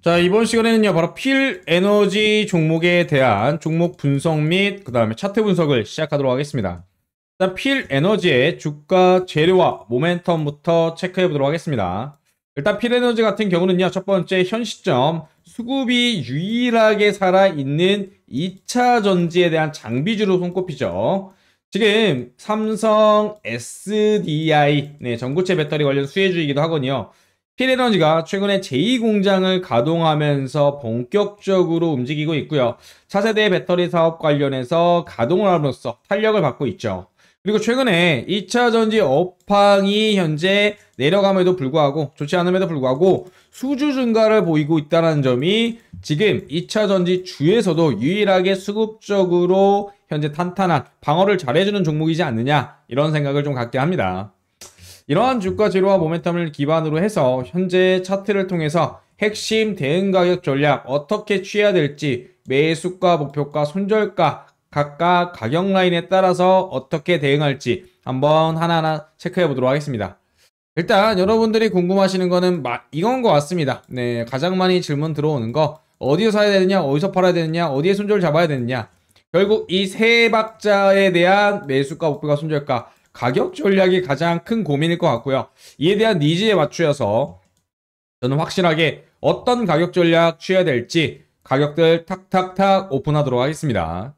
자, 이번 시간에는요, 바로 필 에너지 종목에 대한 종목 분석 및, 그 다음에 차트 분석을 시작하도록 하겠습니다. 일단 필 에너지의 주가 재료와 모멘텀부터 체크해 보도록 하겠습니다. 일단 필 에너지 같은 경우는요, 첫 번째 현 시점, 수급이 유일하게 살아있는 2차 전지에 대한 장비주로 손꼽히죠. 지금 삼성 SDI, 네, 전구체 배터리 관련 수혜주이기도 하거든요. 필에너지가 최근에 제2공장을 가동하면서 본격적으로 움직이고 있고요. 차세대 배터리 사업 관련해서 가동을 함으로써 탄력을 받고 있죠. 그리고 최근에 2차 전지 업황이 현재 내려감에도 불구하고 좋지 않음에도 불구하고 수주 증가를 보이고 있다는 점이 지금 2차 전지 주에서도 유일하게 수급적으로 현재 탄탄한 방어를 잘해주는 종목이지 않느냐 이런 생각을 좀 갖게 합니다. 이러한 주가 제로와 모멘텀을 기반으로 해서 현재 차트를 통해서 핵심 대응 가격 전략 어떻게 취해야 될지 매수가 목표가 손절가 각각 가격 라인에 따라서 어떻게 대응할지 한번 하나하나 체크해 보도록 하겠습니다. 일단 여러분들이 궁금하시는 거는 이건 것 같습니다. 네, 가장 많이 질문 들어오는 거 어디서 사야 되느냐, 어디서 팔아야 되느냐, 어디에 손절 잡아야 되느냐. 결국 이 세 박자에 대한 매수가 목표가 손절가 가격 전략이 가장 큰 고민일 것 같고요. 이에 대한 니즈에 맞추어서 저는 확실하게 어떤 가격 전략 취해야 될지 가격들 탁탁탁 오픈하도록 하겠습니다.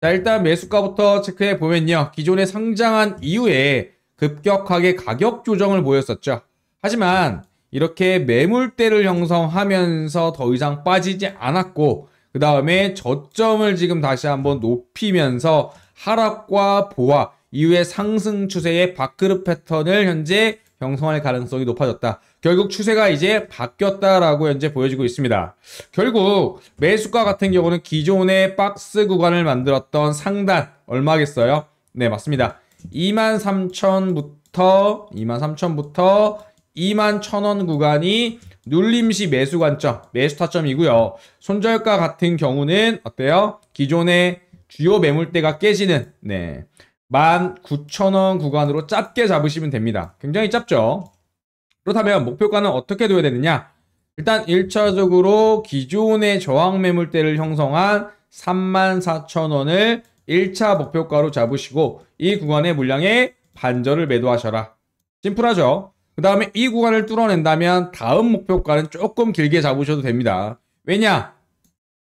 자 일단 매수가부터 체크해 보면요. 기존에 상장한 이후에 급격하게 가격 조정을 보였었죠. 하지만 이렇게 매물대를 형성하면서 더 이상 빠지지 않았고 그 다음에 저점을 지금 다시 한번 높이면서 하락과 보합 이후에 상승 추세의 밥그릇 패턴을 현재 형성할 가능성이 높아졌다. 결국 추세가 이제 바뀌었다라고 현재 보여지고 있습니다. 결국 매수가 같은 경우는 기존의 박스 구간을 만들었던 상단 얼마겠어요? 네 맞습니다. 23,000부터 23,000부터 21,000원 구간이 눌림시 매수 관점, 매수 타점이고요. 손절가 같은 경우는 어때요? 기존의 주요 매물대가 깨지는 네 19,000원 구간으로 짧게 잡으시면 됩니다. 굉장히 짧죠? 그렇다면 목표가는 어떻게 둬야 되느냐? 일단 1차적으로 기존의 저항 매물대를 형성한 34,000원을 1차 목표가로 잡으시고 이 구간의 물량에 반절을 매도하셔라. 심플하죠? 그 다음에 이 구간을 뚫어낸다면 다음 목표가는 조금 길게 잡으셔도 됩니다. 왜냐?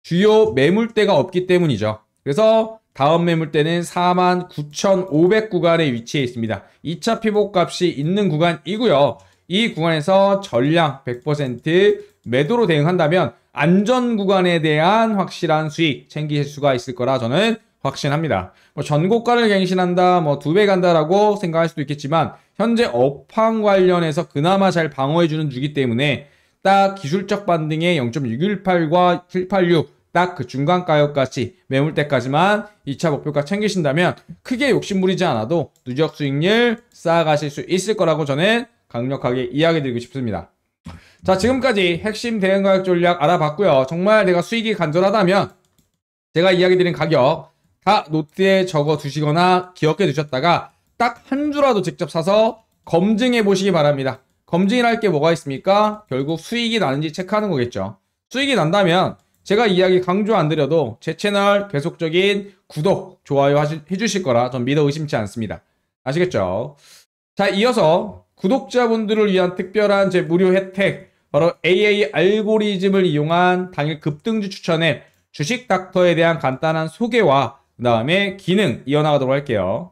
주요 매물대가 없기 때문이죠. 그래서 다음 매물대는 49,500 구간에 위치해 있습니다. 2차 피복값이 있는 구간이고요. 이 구간에서 전량 100% 매도로 대응한다면 안전 구간에 대한 확실한 수익 챙기실 수가 있을 거라 저는 확신합니다. 뭐 전고가를 갱신한다, 뭐 두 배 간다라고 생각할 수도 있겠지만 현재 업황 관련해서 그나마 잘 방어해주는 주기 때문에 딱 기술적 반등의 0.618과 786 딱그 중간 가격까지 매물 때까지만 2차 목표가 챙기신다면 크게 욕심 부리지 않아도 누적 수익률 쌓아가실 수 있을 거라고 저는 강력하게 이야기 드리고 싶습니다. 자 지금까지 핵심 대응 가격 전략 알아봤고요. 정말 내가 수익이 간절하다면 제가 이야기 드린 가격 다 노트에 적어 두시거나 기억해 두셨다가 딱 한 주라도 직접 사서 검증해 보시기 바랍니다. 검증이랄 게 뭐가 있습니까? 결국 수익이 나는지 체크하는 거겠죠. 수익이 난다면 제가 이야기 강조 안 드려도 제 채널 계속적인 구독, 좋아요 하시, 해주실 거라 전 믿어 의심치 않습니다. 아시겠죠? 자, 이어서 구독자분들을 위한 특별한 제 무료 혜택, 바로 AA 알고리즘을 이용한 당일 급등주 추천 앱, 주식 닥터에 대한 간단한 소개와 그 다음에 기능 이어나가도록 할게요.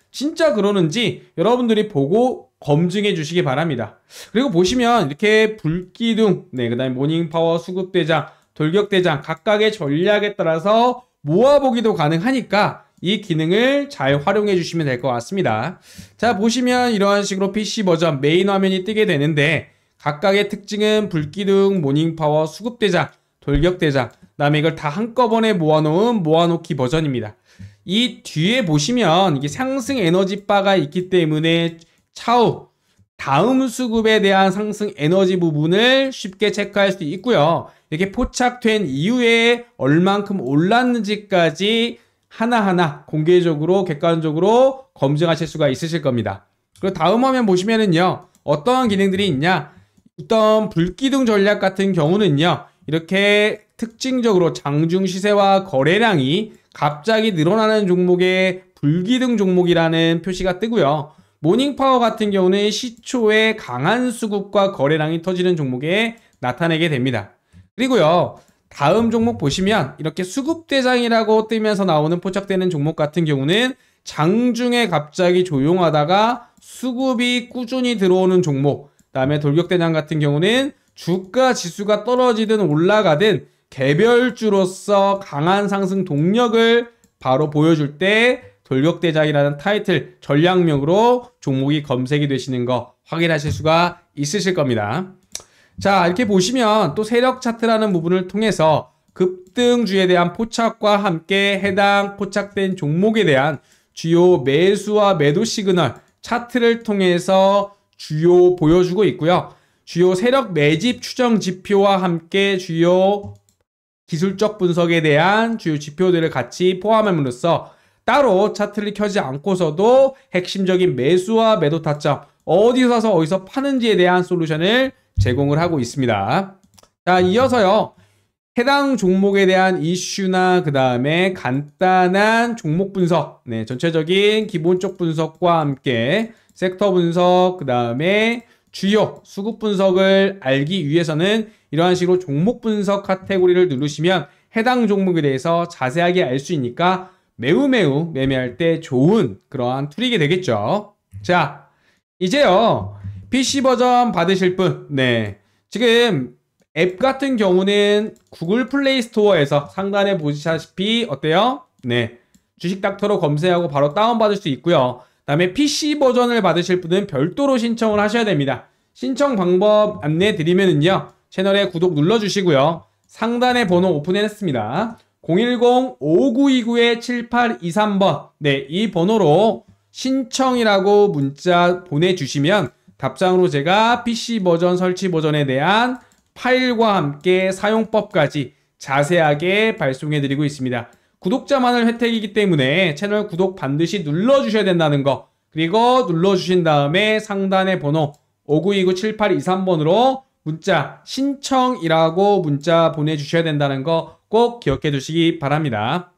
진짜 그러는지 여러분들이 보고 검증해 주시기 바랍니다. 그리고 보시면 이렇게 불기둥, 네, 그 다음에 모닝파워 수급대장, 돌격대장 각각의 전략에 따라서 모아보기도 가능하니까 이 기능을 잘 활용해 주시면 될 것 같습니다. 자, 보시면 이러한 식으로 PC 버전 메인 화면이 뜨게 되는데 각각의 특징은 불기둥, 모닝파워, 수급대장, 돌격대장, 그 다음에 이걸 다 한꺼번에 모아놓은 모아놓기 버전입니다. 이 뒤에 보시면 이게 상승 에너지 바가 있기 때문에 차후 다음 수급에 대한 상승 에너지 부분을 쉽게 체크할 수 있고요. 이렇게 포착된 이후에 얼만큼 올랐는지까지 하나하나 공개적으로 객관적으로 검증하실 수가 있으실 겁니다. 그리고 다음 화면 보시면은요. 어떠한 기능들이 있냐? 어떤 불기둥 전략 같은 경우는요. 이렇게 특징적으로 장중 시세와 거래량이 갑자기 늘어나는 종목에 불기둥 종목이라는 표시가 뜨고요. 모닝파워 같은 경우는 시초에 강한 수급과 거래량이 터지는 종목에 나타내게 됩니다. 그리고요. 다음 종목 보시면 이렇게 수급대장이라고 뜨면서 나오는 포착되는 종목 같은 경우는 장중에 갑자기 조용하다가 수급이 꾸준히 들어오는 종목 그 다음에 돌격대장 같은 경우는 주가 지수가 떨어지든 올라가든 개별주로서 강한 상승 동력을 바로 보여줄 때 돌격대장이라는 타이틀 전략명으로 종목이 검색이 되시는 거 확인하실 수가 있으실 겁니다. 자 이렇게 보시면 또 세력 차트라는 부분을 통해서 급등주에 대한 포착과 함께 해당 포착된 종목에 대한 주요 매수와 매도 시그널 차트를 통해서 주요 보여주고 있고요. 주요 세력 매집 추정 지표와 함께 주요 기술적 분석에 대한 주요 지표들을 같이 포함함으로써 따로 차트를 켜지 않고서도 핵심적인 매수와 매도 타점, 어디서 사서 어디서 파는지에 대한 솔루션을 제공을 하고 있습니다. 자, 이어서요. 해당 종목에 대한 이슈나 그 다음에 간단한 종목 분석, 네, 전체적인 기본적 분석과 함께 섹터 분석, 그 다음에 주요 수급 분석을 알기 위해서는 이러한 식으로 종목 분석 카테고리를 누르시면 해당 종목에 대해서 자세하게 알 수 있으니까 매우 매우 매매할 때 좋은 그러한 툴이게 되겠죠. 자, 이제요. PC 버전 받으실 분. 네. 지금 앱 같은 경우는 구글 플레이 스토어에서 상단에 보시다시피 어때요? 네. 주식 닥터로 검색하고 바로 다운받을 수 있고요. 다음에 PC 버전을 받으실 분은 별도로 신청을 하셔야 됩니다. 신청 방법 안내 드리면은요. 채널에 구독 눌러주시고요. 상단에 번호 오픈해놨습니다. 010-5929-7823번 네, 이 번호로 신청이라고 문자 보내주시면 답장으로 제가 PC 버전 설치 버전에 대한 파일과 함께 사용법까지 자세하게 발송해드리고 있습니다. 구독자만을 혜택이기 때문에 채널 구독 반드시 눌러주셔야 된다는 거 그리고 눌러주신 다음에 상단의 번호 5929-7823번으로 문자 신청이라고 문자 보내주셔야 된다는 거 꼭 기억해 두시기 바랍니다.